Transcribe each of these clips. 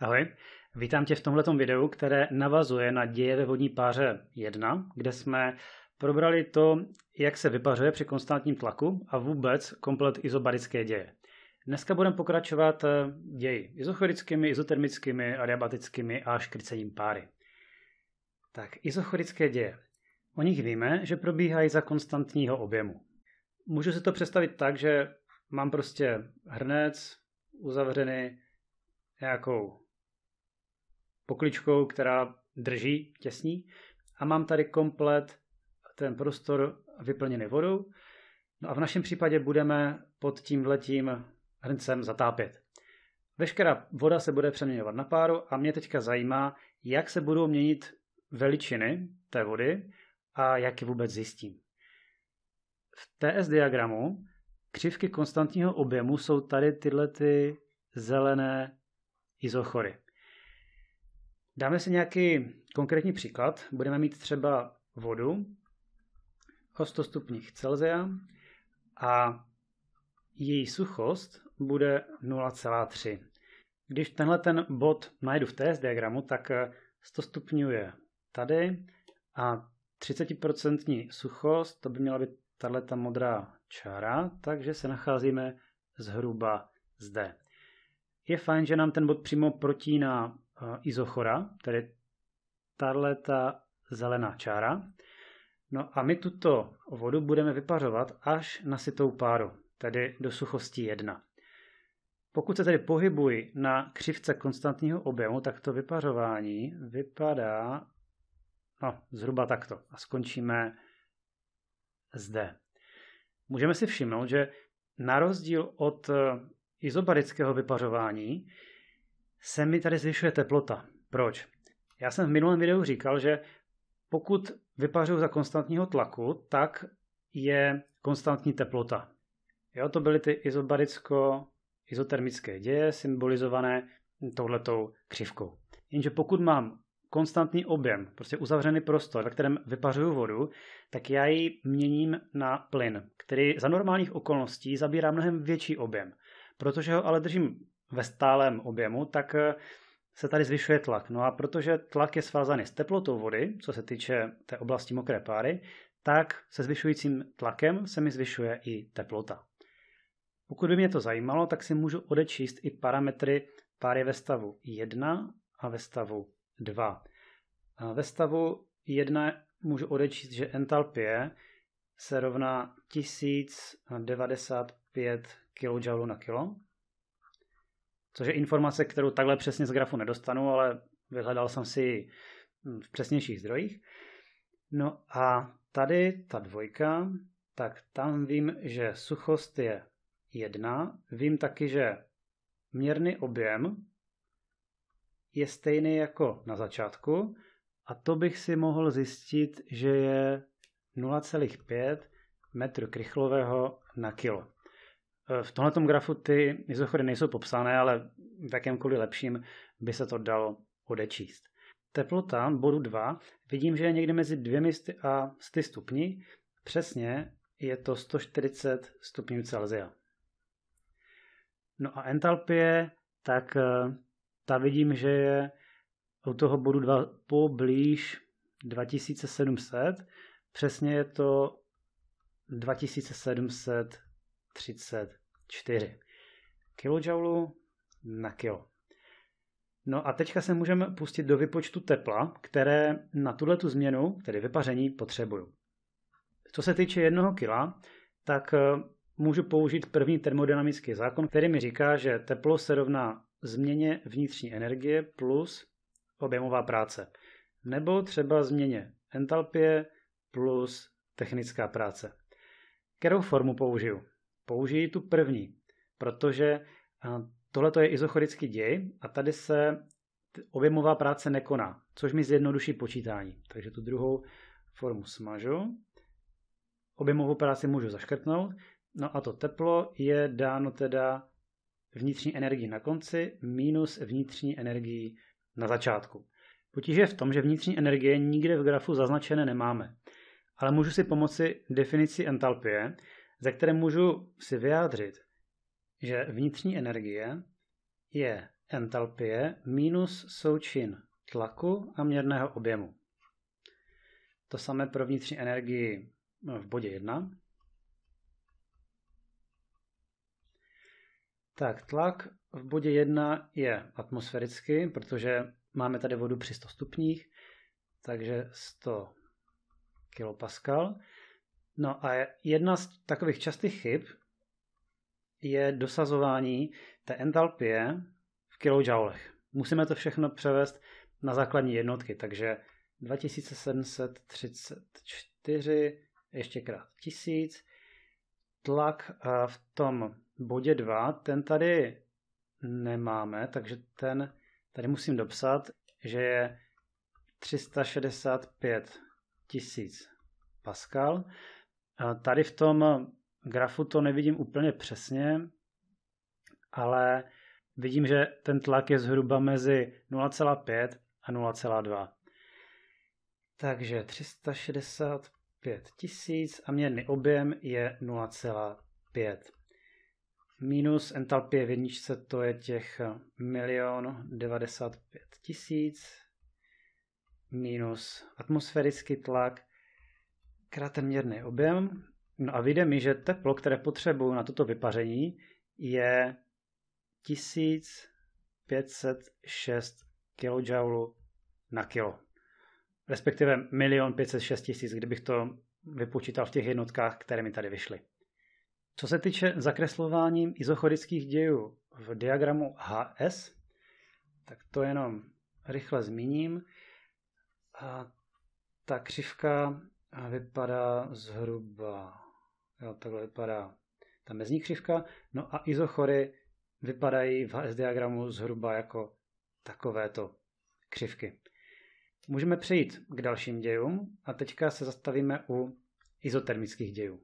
Ahoj, vítám tě v tomto videu, které navazuje na děje ve vodní páře 1, kde jsme probrali to, jak se vypařuje při konstantním tlaku a vůbec komplet izobarické děje. Dneska budeme pokračovat eh, ději izochorickými, izotermickými, adiabatickými a škrycením páry. Tak, izochorické děje. O nich víme, že probíhají za konstantního objemu. Můžu si to představit tak, že mám prostě hrnec uzavřený nějakou pokličkou, která drží těsní. A mám tady komplet ten prostor vyplněný vodou. No a v našem případě budeme pod tím letím hrncem zatápět. Veškerá voda se bude přeměňovat na páru a mě teďka zajímá, jak se budou měnit veličiny té vody a jak je vůbec zjistím. V TS diagramu křivky konstantního objemu jsou tady tyhle ty zelené izochory. Dáme si nějaký konkrétní příklad. Budeme mít třeba vodu o 100 stupních Celsia a její suchost bude 0,3. Když tenhle ten bod najdu v TS diagramu, tak 100 eh, stupňů je tady a 30% suchost, to by měla být tahle ta modrá čára, takže se nacházíme zhruba zde. Je fajn, že nám ten bod přímo protíná izochora, tedy tahle ta zelená čára. No a my tuto vodu budeme vypařovat až na sitou páru, tedy do suchosti 1. Pokud se tedy pohybuji na křivce konstantního objemu, tak to vypařování vypadá no, zhruba takto a skončíme zde. Můžeme si všimnout, že na rozdíl od izobarického vypařování se mi tady zvyšuje teplota. Proč? Já jsem v minulém videu říkal, že pokud vypařuju za konstantního tlaku, tak je konstantní teplota. Jo, to byly ty izobaricko-izotermické děje symbolizované touhletou křivkou. Jenže pokud mám konstantní objem, prostě uzavřený prostor, ve kterém vypařuju vodu, tak já ji měním na plyn, který za normálních okolností zabírá mnohem větší objem. Protože ho ale držím ve stálém objemu, tak eh, se tady zvyšuje tlak. No a protože tlak je svázaný s teplotou vody, co se týče té oblasti mokré páry, tak se zvyšujícím tlakem se mi zvyšuje i teplota. Pokud by mě to zajímalo, tak si můžu odečíst i parametry páry ve stavu 1 a ve stavu 2. A ve stavu 1 můžu odečíst, že entalpie se rovná 1095 kJ na kilo, což je informace, kterou takhle přesně z grafu nedostanu, ale vyhledal jsem si hm, v přesnějších zdrojích. No a tady ta dvojka, tak tam vím, že suchost je jedna. Vím taky, že měrný objem je stejný jako na začátku a to bych si mohl zjistit, že je 0,5 metru krychlového na kilo. Eh, v tomto grafu ty izochory nejsou popsané, ale v jakémkoliv lepším by se to dalo odečíst. Teplota bodu 2 vidím, že je někde mezi 200 a 100 stupni. Přesně je to 140 stupňů Celsia. No a entalpie, tak eh, ta vidím, že je u toho bodu 2 poblíž 2700. Přesně je to 2730 4 kJ na kilo. No a teďka se můžeme pustit do vypočtu tepla, které na tuhle tu změnu, tedy vypaření, potřebuju. Co se týče jednoho kila, tak eh, můžu použít první termodynamický zákon, který mi říká, že teplo se rovná změně vnitřní energie plus objemová práce. Nebo třeba změně entalpie plus technická práce. Kterou formu použiju? Použiji tu první, protože eh, tohle je izochorický děj a tady se objemová práce nekoná, což mi zjednoduší počítání. Takže tu druhou formu smažu. Objemovou práci můžu zaškrtnout. No a to teplo je dáno teda vnitřní energii na konci minus vnitřní energii na začátku. Potíže je v tom, že vnitřní energie nikde v grafu zaznačené nemáme. Ale můžu si pomoci definici entalpie, ze které můžu si vyjádřit, že vnitřní energie je entalpie minus součin tlaku a měrného objemu. To samé pro vnitřní energii v bodě 1. Tak, tlak v bodě 1 je atmosférický, protože máme tady vodu při 100 stupních, takže 100 kilopascal. No a jedna z takových častých chyb je dosazování té entalpie v kilojoulech. Musíme to všechno převést na základní jednotky, takže 2734 ještě krát 1000. Tlak v tom bodě 2, ten tady nemáme, takže ten tady musím dopsat, že je 365 tisíc Pascal. Eh, tady v tom grafu to nevidím úplně přesně, ale vidím, že ten tlak je zhruba mezi 0,5 a 0,2. Takže 365 tisíc a měrný objem je 0,5. Minus entalpie v jedničce to je těch milion 95 tisíc. Minus atmosférický tlak měrný objem. No a vyjde mi, že teplo, které potřebuju na toto vypaření, je 1506 kJ na kilo. Respektive 1 506 000, kdybych to vypočítal v těch jednotkách, které mi tady vyšly. Co se týče zakreslování izochorických dějů v diagramu HS, tak to jenom rychle zmíním. A ta křivka a vypadá zhruba, jo, takhle vypadá ta mezní křivka, no a izochory vypadají v HS diagramu zhruba jako takovéto křivky. Můžeme přejít k dalším dějům a teďka se zastavíme u izotermických dějů.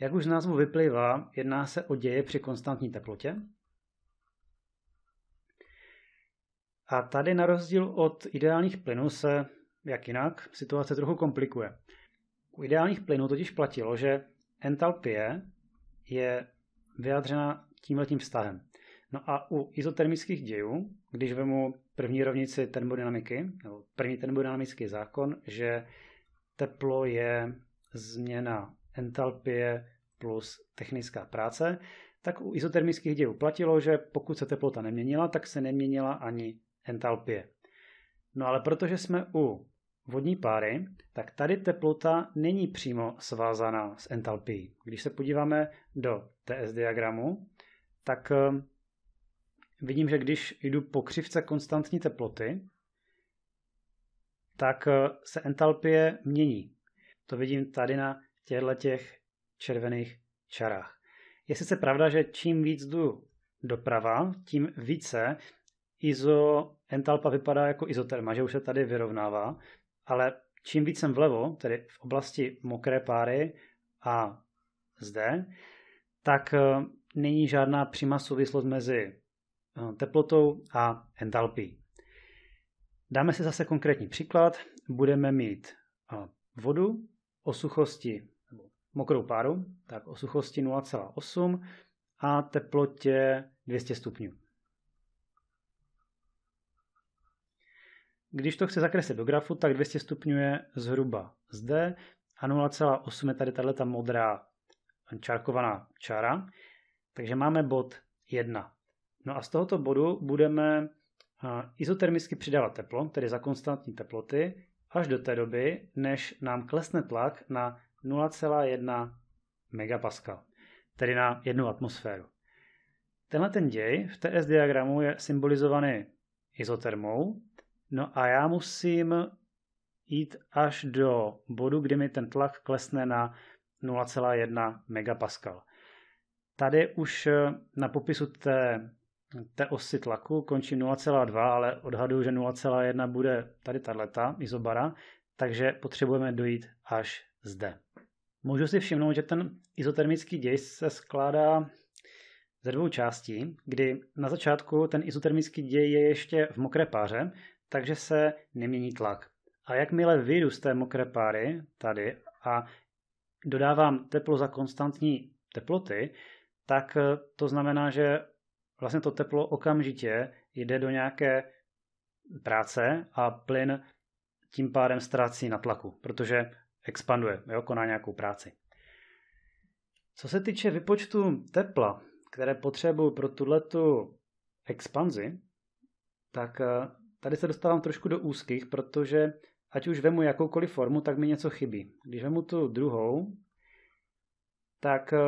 Jak už z názvu vyplývá, jedná se o děje při konstantní teplotě A tady na rozdíl od ideálních plynů se, jak jinak, situace trochu komplikuje. U ideálních plynů totiž platilo, že entalpie je vyjádřena tímhletím vztahem. No a u izotermických dějů, když vemu první rovnici termodynamiky, nebo první termodynamický zákon, že teplo je změna entalpie plus technická práce, tak u izotermických dějů platilo, že pokud se teplota neměnila, tak se neměnila ani entalpie. No ale protože jsme u vodní páry, tak tady teplota není přímo svázaná s entalpií. Když se podíváme do TS diagramu, tak eh, vidím, že když jdu po křivce konstantní teploty, tak eh, se entalpie mění. To vidím tady na těchto těch červených čarách. Je sice pravda, že čím víc jdu doprava, tím více izo, entalpa vypadá jako izoterma, že už se tady vyrovnává, ale čím víc jsem vlevo, tedy v oblasti mokré páry a zde, tak eh, není žádná přímá souvislost mezi eh, teplotou a entalpií. Dáme si zase konkrétní příklad. Budeme mít eh, vodu o suchosti, nebo mokrou páru, tak o suchosti 0,8 a teplotě 200 stupňů. Když to chci zakreslit do grafu, tak 200 stupňů je zhruba zde a 0,8 je tady tato modrá čárkovaná čára. Takže máme bod 1. No a z tohoto bodu budeme eh, izotermicky přidávat teplo, tedy za konstantní teploty, až do té doby, než nám klesne tlak na 0,1 MPa, tedy na jednu atmosféru. Tenhle ten děj v TS diagramu je symbolizovaný izotermou, No a já musím jít až do bodu, kdy mi ten tlak klesne na 0,1 megapascal. Tady už eh, na popisu té, té osy tlaku končí 0,2, ale odhaduju, že 0,1 bude tady tato izobara, takže potřebujeme dojít až zde. Můžu si všimnout, že ten izotermický děj se skládá ze dvou částí, kdy na začátku ten izotermický děj je ještě v mokré páře, takže se nemění tlak. A jakmile vyjdu z té mokré páry tady a dodávám teplo za konstantní teploty, tak eh, to znamená, že vlastně to teplo okamžitě jde do nějaké práce a plyn tím pádem ztrácí na tlaku, protože expanduje, jo, koná nějakou práci. Co se týče vypočtu tepla, které potřebuji pro tuhletu expanzi, tak eh, Tady se dostávám trošku do úzkých, protože ať už vemu jakoukoliv formu, tak mi něco chybí. Když vemu tu druhou, tak eh,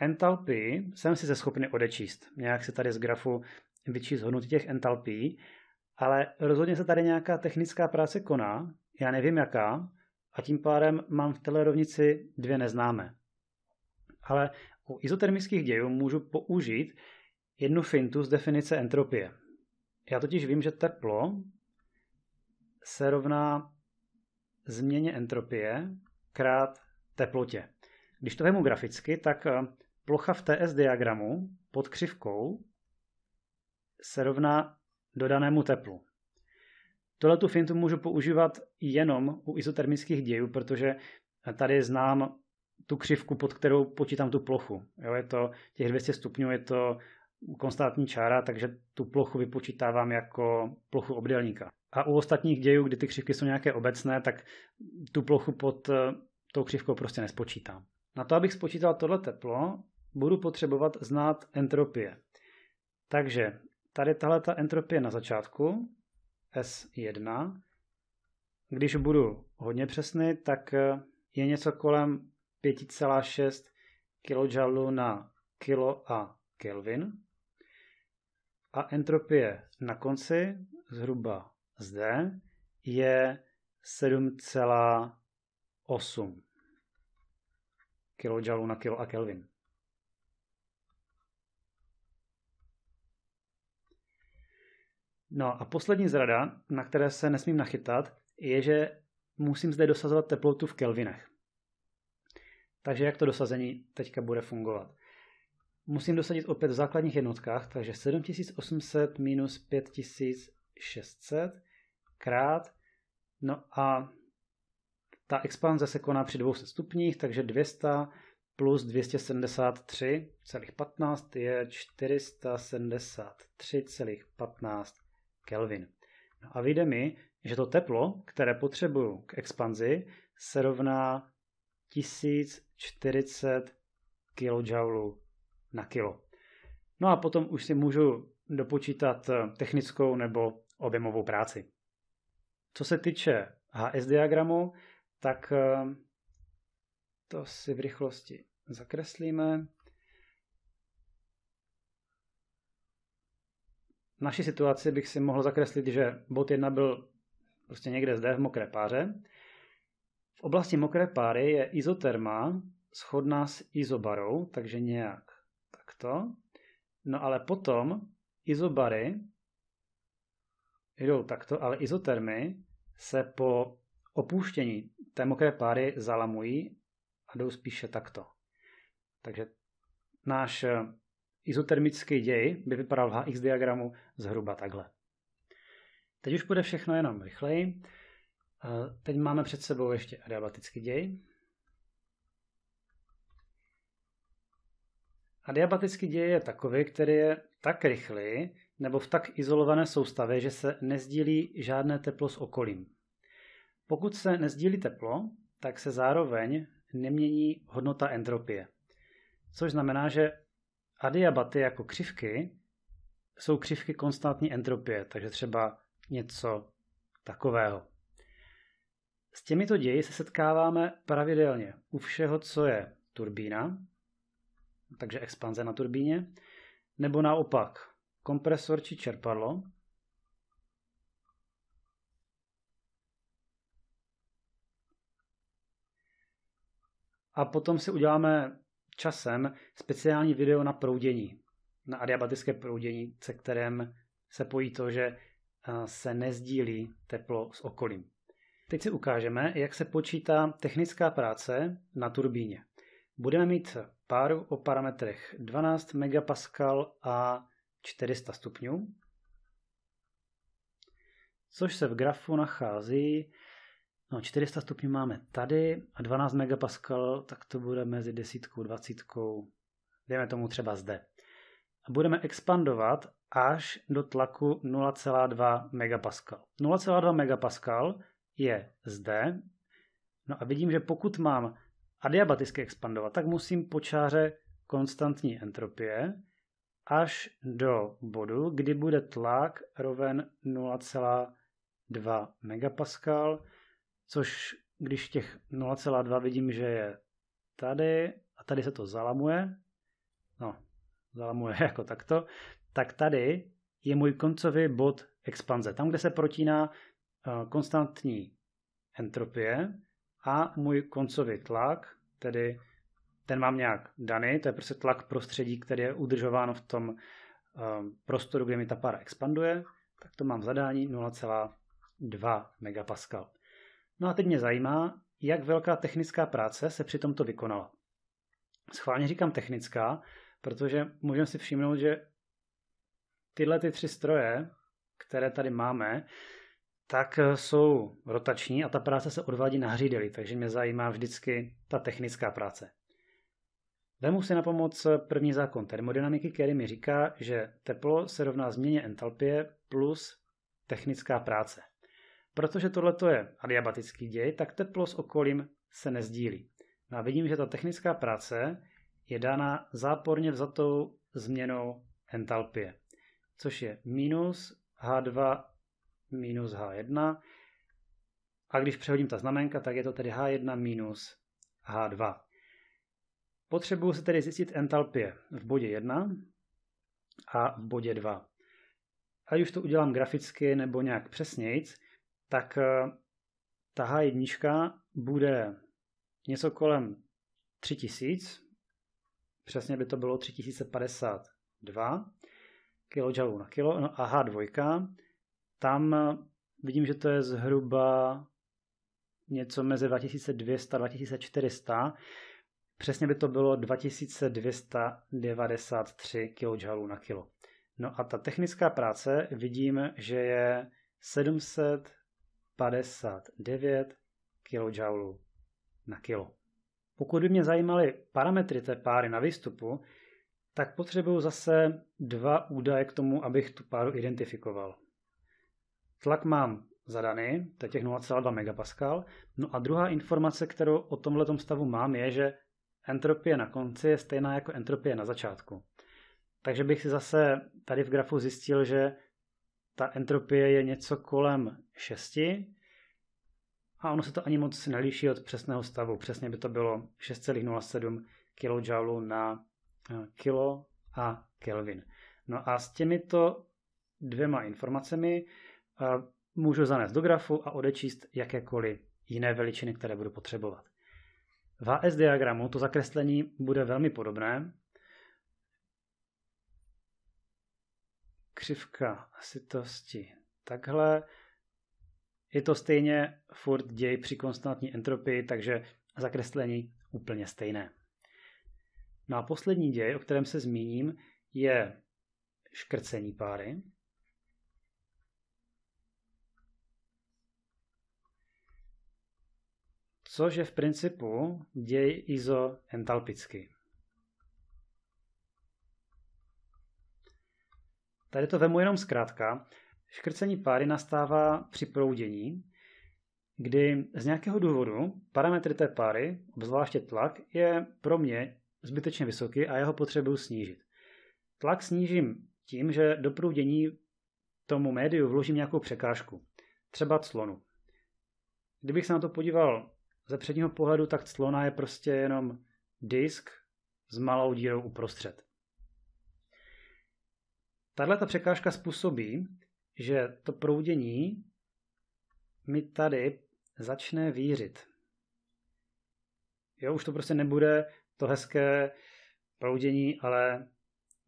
entalpii jsem si ze schopný odečíst. Nějak se tady z grafu vyčíst hodnoty těch entalpií, ale rozhodně se tady nějaká technická práce koná, já nevím jaká, a tím pádem mám v téhle rovnici dvě neznámé. Ale u izotermických dějů můžu použít jednu fintu z definice entropie. Já totiž vím, že teplo se rovná změně entropie krát teplotě. Když to vemu graficky, tak eh, plocha v TS diagramu pod křivkou se rovná dodanému teplu. Tohle tu fintu můžu používat jenom u izotermických dějů, protože tady znám tu křivku, pod kterou počítám tu plochu. Jo, je to těch 200 stupňů, je to konstantní čára, takže tu plochu vypočítávám jako plochu obdélníka. A u ostatních dějů, kdy ty křivky jsou nějaké obecné, tak tu plochu pod eh, tou křivkou prostě nespočítám. Na to, abych spočítal tohle teplo, budu potřebovat znát entropie. Takže tady tahle ta entropie na začátku, S1, když budu hodně přesný, tak eh, je něco kolem 5,6 kJ na kilo a Kelvin a entropie na konci, zhruba zde, je 7,8 kJ na kilo a Kelvin. No a poslední zrada, na které se nesmím nachytat, je, že musím zde dosazovat teplotu v kelvinech. Takže jak to dosazení teďka bude fungovat? musím dosadit opět v základních jednotkách, takže 7800 minus 5600 krát, no a ta expanze se koná při 200 stupních, takže 200 plus 273,15 je 473,15 Kelvin. No a vyjde mi, že to teplo, které potřebuju k expanzi, se rovná 1040 kJ na kilo. No a potom už si můžu dopočítat eh, technickou nebo objemovou práci. Co se týče HS diagramu, tak eh, to si v rychlosti zakreslíme. V naší situaci bych si mohl zakreslit, že bod 1 byl prostě někde zde v mokré páře. V oblasti mokré páry je izoterma shodná s izobarou, takže nějak Takto. No ale potom izobary jdou takto, ale izotermy se po opuštění té mokré páry zalamují a jdou spíše takto. Takže náš eh, izotermický děj by vypadal v HX diagramu zhruba takhle. Teď už bude všechno jenom rychleji. Eh, teď máme před sebou ještě adiabatický děj, Adiabatický děj je takový, který je tak rychlý nebo v tak izolované soustavě, že se nezdílí žádné teplo s okolím. Pokud se nezdílí teplo, tak se zároveň nemění hodnota entropie. Což znamená, že adiabaty jako křivky jsou křivky konstantní entropie, takže třeba něco takového. S těmito ději se setkáváme pravidelně u všeho, co je turbína, takže expanze na turbíně, nebo naopak kompresor či čerpadlo. A potom si uděláme časem speciální video na proudění, na adiabatické proudění, se kterém se pojí to, že eh, se nezdílí teplo s okolím. Teď si ukážeme, jak se počítá technická práce na turbíně. Budeme mít páru o parametrech 12 MPa a 400 stupňů, což se v grafu nachází. No, 400 stupňů máme tady a 12 MPa, tak to bude mezi desítkou, dvacítkou, dejme tomu třeba zde. A budeme expandovat až do tlaku 0,2 MPa. 0,2 MPa je zde. No a vidím, že pokud mám adiabaticky expandovat, tak musím po čáře konstantní entropie až do bodu, kdy bude tlak roven 0,2 MPa, což když těch 0,2 vidím, že je tady a tady se to zalamuje, no, zalamuje jako takto, tak tady je můj koncový bod expanze. Tam, kde se protíná eh, konstantní entropie, a můj koncový tlak, tedy ten mám nějak daný, to je prostě tlak prostředí, které je udržováno v tom ehm, prostoru, kde mi ta para expanduje, tak to mám v zadání 0,2 MPa. No a teď mě zajímá, jak velká technická práce se při tomto vykonala. Schválně říkám technická, protože můžeme si všimnout, že tyhle ty tři stroje, které tady máme, tak eh, jsou rotační a ta práce se odvádí na hřídeli, takže mě zajímá vždycky ta technická práce. Vemu si na pomoc eh, první zákon termodynamiky, který mi říká, že teplo se rovná změně entalpie plus technická práce. Protože tohle je adiabatický děj, tak teplo s okolím se nezdílí. No a vidím, že ta technická práce je dána záporně vzatou změnou entalpie, což je minus H2 minus H1. A když přehodím ta znamenka, tak je to tedy H1 minus H2. Potřebuju se tedy zjistit entalpie v bodě 1 a v bodě 2. Ať už to udělám graficky nebo nějak přesnějc, tak eh, ta H1 bude něco kolem 3000, přesně by to bylo 3052 kJ na kilo, no a H2 tam eh, vidím, že to je zhruba něco mezi 2200 a 2400. Přesně by to bylo 2293 kJ na kilo. No a ta technická práce vidím, že je 759 kJ na kilo. Pokud by mě zajímaly parametry té páry na výstupu, tak potřebuju zase dva údaje k tomu, abych tu páru identifikoval. Tlak mám zadaný, to je těch 0,2 MPa. No a druhá informace, kterou o tomhle stavu mám, je, že entropie na konci je stejná jako entropie na začátku. Takže bych si zase tady v grafu zjistil, že ta entropie je něco kolem 6 a ono se to ani moc nelíší od přesného stavu. Přesně by to bylo 6,07 kJ na eh, kilo a kelvin. No a s těmito dvěma informacemi můžu zanést do grafu a odečíst jakékoliv jiné veličiny, které budu potřebovat. V HS diagramu to zakreslení bude velmi podobné. Křivka sitosti takhle. Je to stejně furt děj při konstantní entropii, takže zakreslení úplně stejné. No a poslední děj, o kterém se zmíním, je škrcení páry. což je v principu děj izoentalpický. Tady to vemu jenom zkrátka. Škrcení páry nastává při proudění, kdy z nějakého důvodu parametry té páry, obzvláště tlak, je pro mě zbytečně vysoký a já ho potřebuji snížit. Tlak snížím tím, že do proudění tomu médiu vložím nějakou překážku, třeba clonu. Kdybych se na to podíval ze předního pohledu tak clona je prostě jenom disk s malou dírou uprostřed. Tahle ta překážka způsobí, že to proudění mi tady začne vířit. Jo, už to prostě nebude to hezké proudění, ale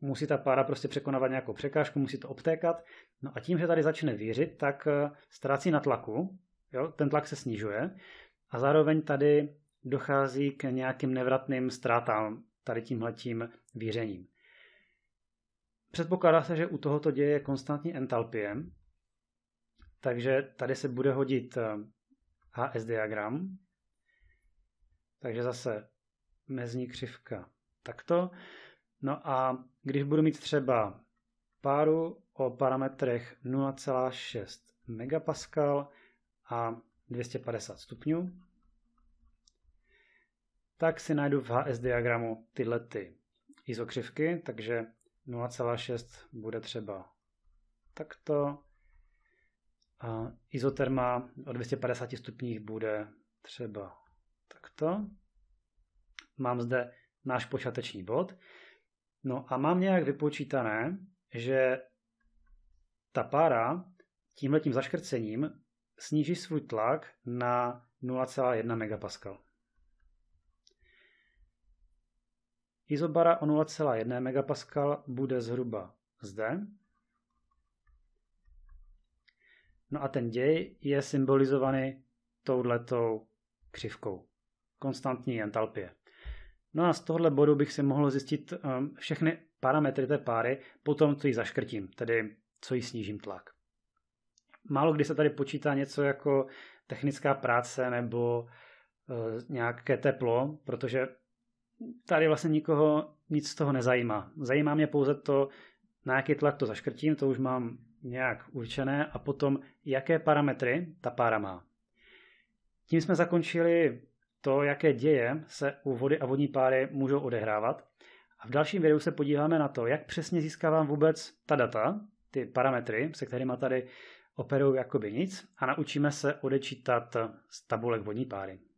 musí ta pára prostě překonávat nějakou překážku, musí to obtékat. No a tím, že tady začne vířit, tak eh, ztrácí na tlaku, jo, ten tlak se snižuje a zároveň tady dochází k nějakým nevratným ztrátám tady tímhletím výřením. Předpokládá se, že u tohoto děje konstantní entalpie, takže tady se bude hodit HS eh, diagram. Takže zase mezní křivka takto. No a když budu mít třeba páru o parametrech 0,6 MPa a 250 stupňů, tak si najdu v HS diagramu tyhle ty izokřivky, takže 0,6 bude třeba takto. A izoterma o 250 stupních bude třeba takto. Mám zde náš počáteční bod. No a mám nějak vypočítané, že ta pára tímhletím zaškrcením sníží svůj tlak na 0,1 MPa. Izobara o 0,1 MPa bude zhruba zde. No a ten děj je symbolizovaný touhletou křivkou. Konstantní entalpie. No a z tohle bodu bych si mohl zjistit eh, všechny parametry té páry, potom co ji zaškrtím, tedy co ji snížím tlak. Málo kdy se tady počítá něco jako technická práce nebo eh, nějaké teplo, protože tady vlastně nikoho nic z toho nezajímá. Zajímá mě pouze to, na jaký tlak to zaškrtím, to už mám nějak určené a potom, jaké parametry ta pára má. Tím jsme zakončili to, jaké děje se u vody a vodní páry můžou odehrávat. A v dalším videu se podíváme na to, jak přesně získávám vůbec ta data, ty parametry, se kterými tady operuju jakoby nic a naučíme se odečítat z tabulek vodní páry.